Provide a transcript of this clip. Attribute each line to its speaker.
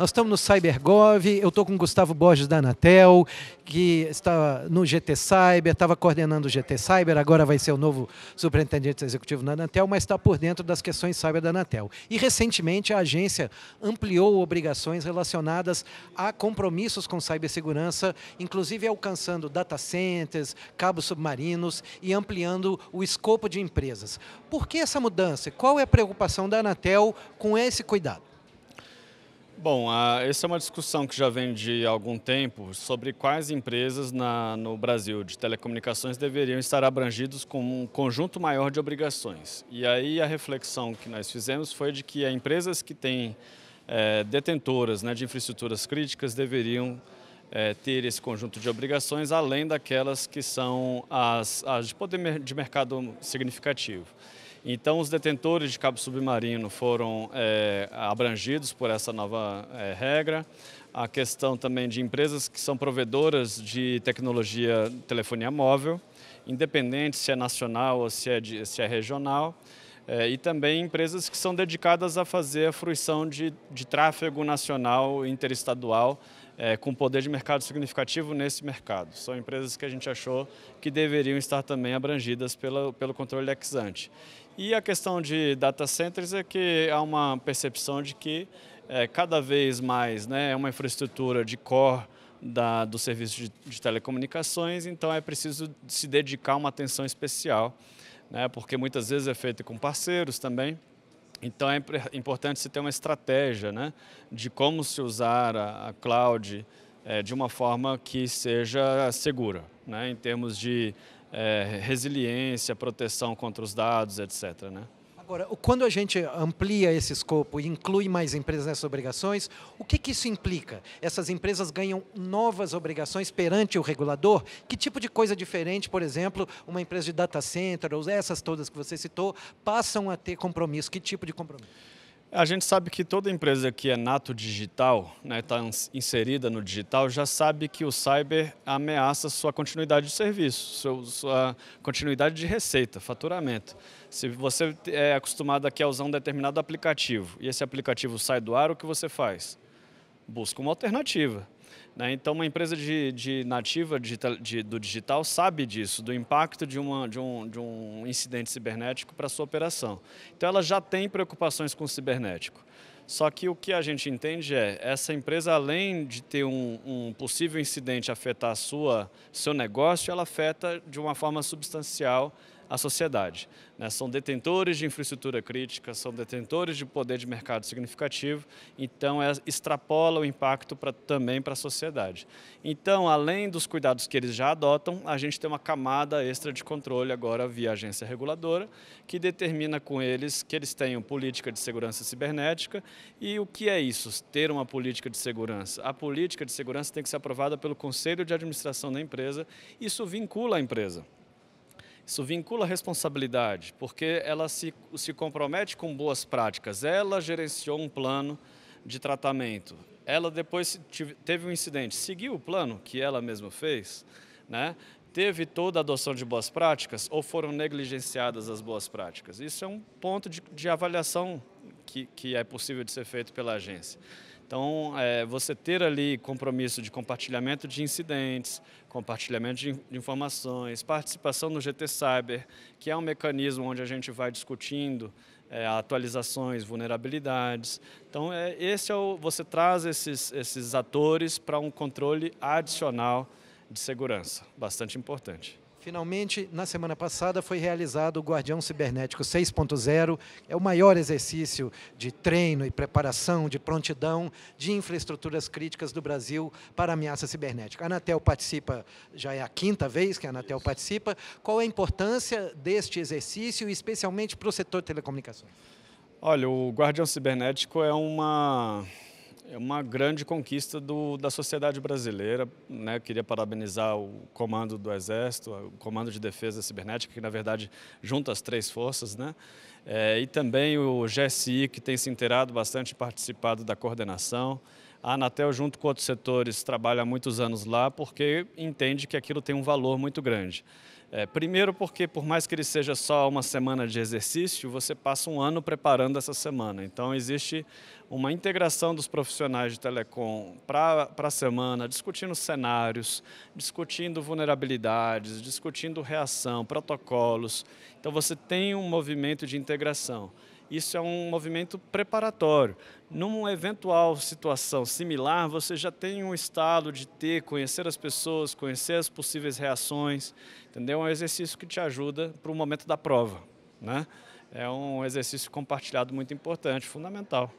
Speaker 1: Nós estamos no CyberGov, eu estou com o Gustavo Borges da Anatel, que está no GT Cyber, estava coordenando o GT Cyber, agora vai ser o novo superintendente executivo da Anatel, mas está por dentro das questões cyber da Anatel. E recentemente a agência ampliou obrigações relacionadas a compromissos com cibersegurança, inclusive alcançando data centers, cabos submarinos e ampliando o escopo de empresas. Por que essa mudança? Qual é a preocupação da Anatel com esse cuidado?
Speaker 2: Bom, a, essa é uma discussão que já vem de algum tempo sobre quais empresas na, no Brasil de telecomunicações deveriam estar abrangidos com um conjunto maior de obrigações. E aí a reflexão que nós fizemos foi de que empresas que têm é, detentoras né, de infraestruturas críticas deveriam é, ter esse conjunto de obrigações, além daquelas que são as, as de poder de mercado significativo. Então, os detentores de cabo submarino foram é, abrangidos por essa nova é, regra. A questão também de empresas que são provedoras de tecnologia telefonia móvel, independente se é nacional ou se é, de, se é regional. É, e também empresas que são dedicadas a fazer a fruição de, de tráfego nacional e interestadual é, com poder de mercado significativo nesse mercado. São empresas que a gente achou que deveriam estar também abrangidas pela, pelo controle ex ante. E a questão de data centers é que há uma percepção de que é, cada vez mais né, é uma infraestrutura de core da, do serviço de, de telecomunicações, então é preciso se dedicar uma atenção especial né? porque muitas vezes é feito com parceiros também. Então é importante se ter uma estratégia né? de como se usar a, a cloud é, de uma forma que seja segura, né? em termos de é, resiliência, proteção contra os dados, etc. Né?
Speaker 1: Agora, quando a gente amplia esse escopo e inclui mais empresas nessas obrigações, o que, que isso implica? Essas empresas ganham novas obrigações perante o regulador? Que tipo de coisa diferente, por exemplo, uma empresa de data center, ou essas todas que você citou, passam a ter compromisso? Que tipo de compromisso?
Speaker 2: A gente sabe que toda empresa que é nato digital, está né, tá inserida no digital, já sabe que o cyber ameaça sua continuidade de serviço, sua continuidade de receita, faturamento. Se você é acostumado aqui a usar um determinado aplicativo e esse aplicativo sai do ar, o que você faz? Busca uma alternativa. Né? Então, uma empresa de, de nativa digital, de, do digital sabe disso, do impacto de, uma, de, um, de um incidente cibernético para sua operação. Então, ela já tem preocupações com o cibernético. Só que o que a gente entende é, essa empresa, além de ter um, um possível incidente afetar sua, seu negócio, ela afeta de uma forma substancial à sociedade. Né? São detentores de infraestrutura crítica, são detentores de poder de mercado significativo, então é, extrapola o impacto pra, também para a sociedade. Então, além dos cuidados que eles já adotam, a gente tem uma camada extra de controle agora via agência reguladora, que determina com eles que eles tenham política de segurança cibernética. E o que é isso, ter uma política de segurança? A política de segurança tem que ser aprovada pelo Conselho de Administração da empresa, isso vincula a empresa. Isso vincula a responsabilidade, porque ela se, se compromete com boas práticas. Ela gerenciou um plano de tratamento. Ela depois teve um incidente, seguiu o plano que ela mesma fez, né? teve toda a adoção de boas práticas ou foram negligenciadas as boas práticas? Isso é um ponto de, de avaliação que, que é possível de ser feito pela agência. Então, é, você ter ali compromisso de compartilhamento de incidentes, compartilhamento de, de, informações, participação no GT Cyber, que é um mecanismo onde a gente vai discutindo é, atualizações, vulnerabilidades. Então, é, esse é o, você traz esses, esses atores para um controle adicional de segurança, bastante importante.
Speaker 1: Finalmente, na semana passada, foi realizado o Guardião Cibernético 6.0. É o maior exercício de treino e preparação, de prontidão de infraestruturas críticas do Brasil para ameaça cibernética. A Anatel participa, já é a quinta vez que a Anatel participa. Qual é a importância deste
Speaker 2: exercício, especialmente para o setor de telecomunicações? Olha, o Guardião Cibernético é uma é uma grande conquista do, da sociedade brasileira. Né? queria parabenizar o comando do Exército, o Comando de Defesa Cibernética, que na verdade junta as três forças, né? É, e também o GSI, que tem se inteirado bastante participado da coordenação. A Anatel, junto com outros setores, trabalha há muitos anos lá porque entende que aquilo tem um valor muito grande. É, primeiro, porque por mais que ele seja só uma semana de exercício, você passa um ano preparando essa semana. Então, existe uma integração dos profissionais de telecom para a semana, discutindo cenários, discutindo vulnerabilidades, discutindo reação, protocolos. Então, você tem um movimento de integração. Isso é um movimento preparatório. Numa eventual situação similar, você já tem um estado de ter, conhecer as pessoas, conhecer as possíveis reações, entendeu? É um exercício que te ajuda para o momento da prova, né? É um exercício compartilhado muito importante, fundamental.